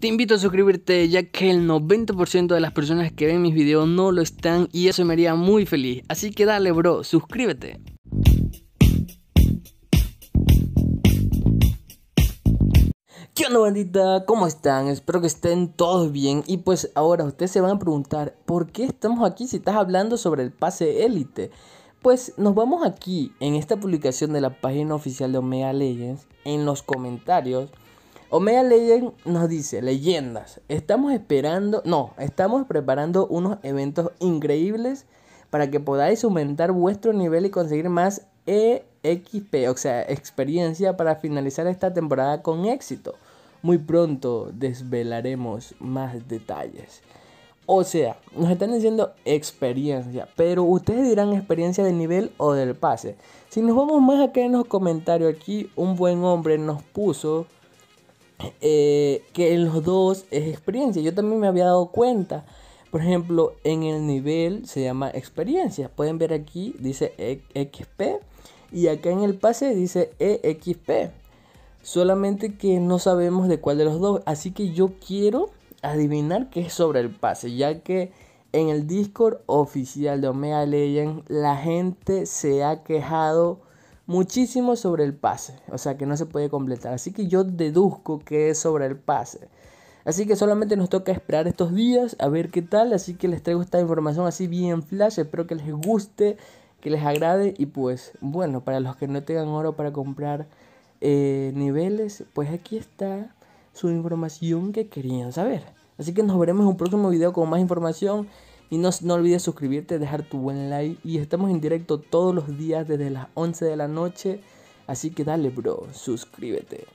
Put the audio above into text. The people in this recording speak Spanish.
Te invito a suscribirte ya que el 90% de las personas que ven mis videos no lo están y eso me haría muy feliz. Así que dale bro, suscríbete. ¿Qué onda bandita? ¿Cómo están? Espero que estén todos bien y pues ahora ustedes se van a preguntar ¿Por qué estamos aquí si estás hablando sobre el pase élite? Pues nos vamos aquí en esta publicación de la página oficial de Omega Legends en los comentarios Omega Legend nos dice, leyendas, estamos esperando, no, estamos preparando unos eventos increíbles para que podáis aumentar vuestro nivel y conseguir más EXP, o sea, experiencia para finalizar esta temporada con éxito. Muy pronto desvelaremos más detalles. O sea, nos están diciendo experiencia, pero ustedes dirán experiencia de nivel o del pase. Si nos vamos más acá en los comentarios, aquí un buen hombre nos puso eh, que en los dos es experiencia. Yo también me había dado cuenta. Por ejemplo, en el nivel se llama experiencia. Pueden ver aquí, dice e XP. Y acá en el pase dice EXP. Solamente que no sabemos de cuál de los dos. Así que yo quiero adivinar qué es sobre el pase. Ya que en el Discord oficial de Omega Legend la gente se ha quejado muchísimo sobre el pase, o sea que no se puede completar. Así que yo deduzco que es sobre el pase. Así que solamente nos toca esperar estos días a ver qué tal. Así que les traigo esta información así bien flash. Espero que les guste, que les agrade. Y pues bueno, para los que no tengan oro para comprar eh, niveles, pues aquí está su información que querían saber. Así que nos veremos en un próximo video con más información. Y no, olvides suscribirte, dejar tu buen like. Y estamos en directo todos los días desde las 11 de la noche. Así que dale, bro, suscríbete.